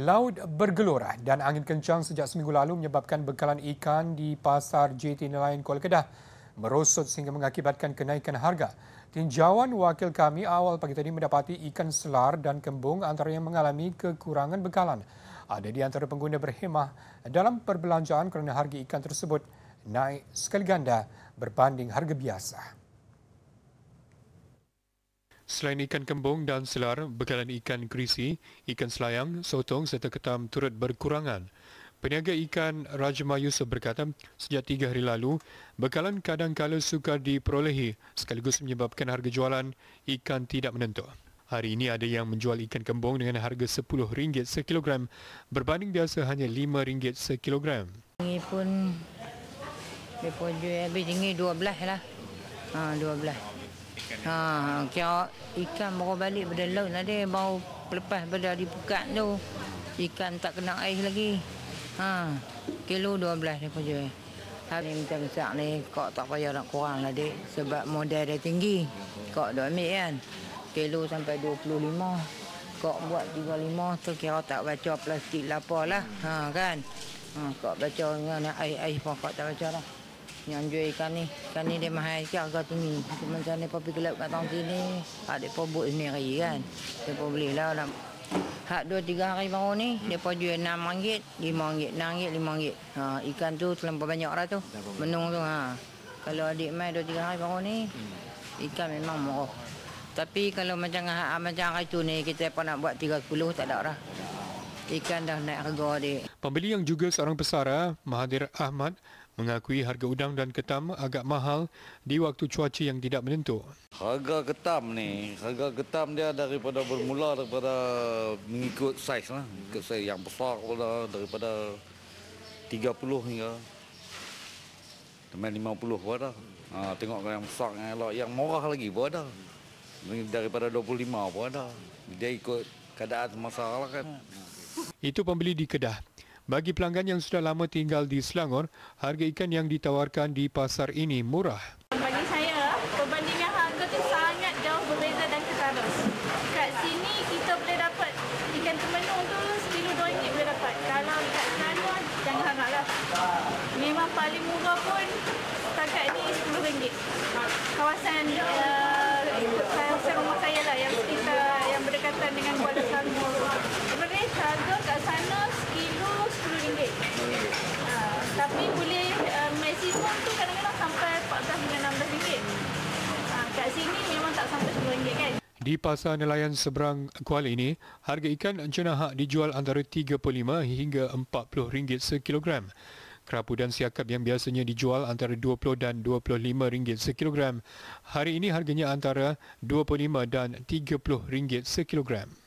Laut bergelora dan angin kencang sejak seminggu lalu menyebabkan bekalan ikan di pasar JT Nelayan Kuala Kedah merosot sehingga mengakibatkan kenaikan harga. Tinjauan wakil kami awal pagi tadi mendapati ikan selar dan kembung antara yang mengalami kekurangan bekalan. Ada di antara pengguna berhemah dalam perbelanjaan kerana harga ikan tersebut naik sekali ganda berbanding harga biasa. Selain ikan kembung dan selar, bekalan ikan gerisi, ikan selayang, sotong serta ketam turut berkurangan. Peniaga ikan Rajma Yusof berkata, sejak tiga hari lalu, bekalan kadang kadangkala sukar diperolehi sekaligus menyebabkan harga jualan ikan tidak menentu. Hari ini ada yang menjual ikan kembung dengan harga RM10 sekilogram berbanding biasa hanya RM5 sekilogram. Ini pun, ini pun ini RM12 lah. Ha, 12 ikan. Ha, kira ikan baru balik pada laut tadi baru lepas pada di pekat tu. Ikan tak kena air lagi. Ha, kilo 12 dia punya. Hari minta besar ni kok tak payah nak kurang lah dik sebab modal dia tinggi. Kok dok ambil kan. Kilo sampai 25. Kau buat lima tu kira tak baca plastik lah Ha kan. Ha, kok baca dengan air-air pun kau tak baca lah yang jual ikan ni. Ikan ni dia mahal sikit harga tu ni. Cuma macam ni papi gelap kat tangki ni. Hak ah, dia pun buat sendiri kan. Dia pun beli lah. dalam Hak dua tiga hari baru ni, dia pun jual enam ringgit, lima ringgit, enam ringgit, lima ringgit. Ha, ikan tu terlalu banyak lah tu. Menung tu. Ha. Kalau adik main dua tiga hari baru ni, ikan memang murah. Tapi kalau macam macam hari tu ni, kita pun nak buat tiga puluh, tak ada lah ikan dah naik harga dia. Pembeli yang juga seorang pesara, Mahathir Ahmad, mengakui harga udang dan ketam agak mahal di waktu cuaca yang tidak menentu. Harga ketam ni, harga ketam dia daripada bermula daripada mengikut saiz lah. Mengikut saiz yang besar pula daripada 30 hingga teman 50 pun ada. Ha, tengok yang besar, yang elok, yang murah lagi pun ada. Daripada 25 pun ada. Dia ikut keadaan masalah kan. Hmm itu pembeli di Kedah. Bagi pelanggan yang sudah lama tinggal di Selangor, harga ikan yang ditawarkan di pasar ini murah. sini memang tak sampai RM10 kan? Di pasar nelayan seberang Kuala ini, harga ikan cenah dijual antara RM35 hingga RM40 sekilogram. Kerapu dan siakap yang biasanya dijual antara RM20 dan RM25 sekilogram, hari ini harganya antara RM25 dan RM30 sekilogram.